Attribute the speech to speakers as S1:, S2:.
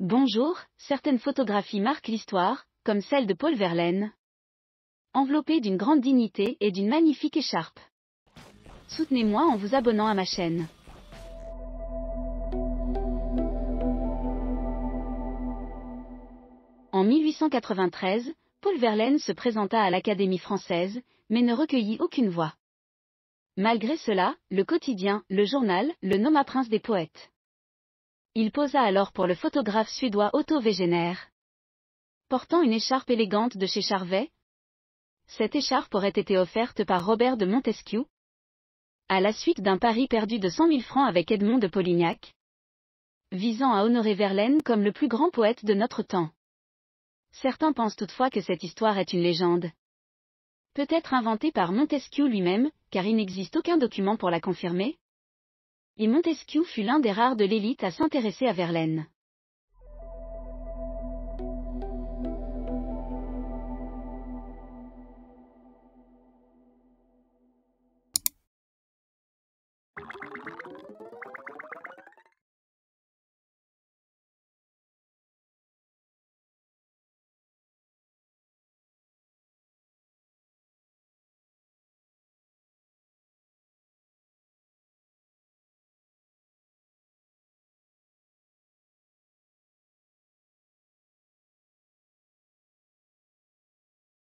S1: Bonjour, certaines photographies marquent l'histoire, comme celle de Paul Verlaine. Enveloppé d'une grande dignité et d'une magnifique écharpe. Soutenez-moi en vous abonnant à ma chaîne. En 1893, Paul Verlaine se présenta à l'Académie française, mais ne recueillit aucune voix. Malgré cela, le quotidien, le journal, le nomma prince des poètes. Il posa alors pour le photographe suédois Otto Wegener. Portant une écharpe élégante de chez Charvet, cette écharpe aurait été offerte par Robert de Montesquieu, à la suite d'un pari perdu de 100 000 francs avec Edmond de Polignac, visant à honorer Verlaine comme le plus grand poète de notre temps. Certains pensent toutefois que cette histoire est une légende. Peut-être inventée par Montesquieu lui-même, car il n'existe aucun document pour la confirmer, et Montesquieu fut l'un des rares de l'élite à s'intéresser à Verlaine.